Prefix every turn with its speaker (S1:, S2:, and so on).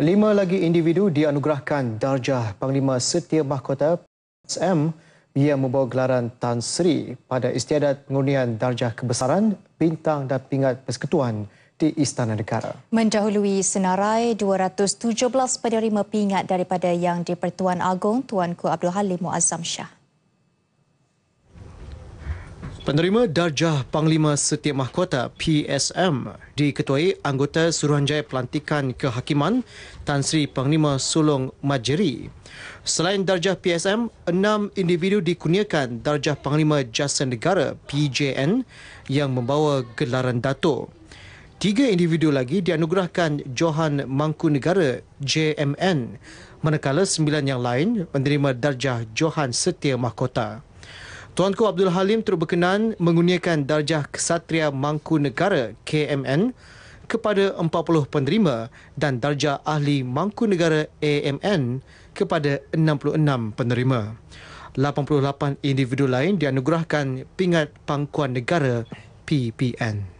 S1: Lima lagi individu dianugerahkan darjah Panglima Setia Mahkota SM yang membawa gelaran Tan Sri pada istiadat pengundian darjah kebesaran, bintang dan pingat persekutuan di Istana Negara.
S2: Mendahului senarai 217 penerima pingat daripada Yang di-Pertuan Agong Tuanku Abdul Halim Muazzam Shah.
S1: Penerima Darjah Panglima Setiap Mahkota PSM diketuai anggota Suruhanjaya Pelantikan Kehakiman Tan Sri Panglima Sulong Majeri. Selain darjah PSM, enam individu dikurniakan darjah Panglima Jasa Negara PJN yang membawa gelaran Dato. Tiga individu lagi dianugerahkan Johan Mangku Negara JMN manakala sembilan yang lain menerima darjah Johan Setia Mahkota. Tuanku Abdul Halim turut berkenan mengurniakan darjah Kesatria Mangku Negara KMN kepada 40 penerima dan darjah Ahli Mangku Negara AMN kepada 66 penerima. 88 individu lain dianugerahkan pingat pangkuan negara PPN.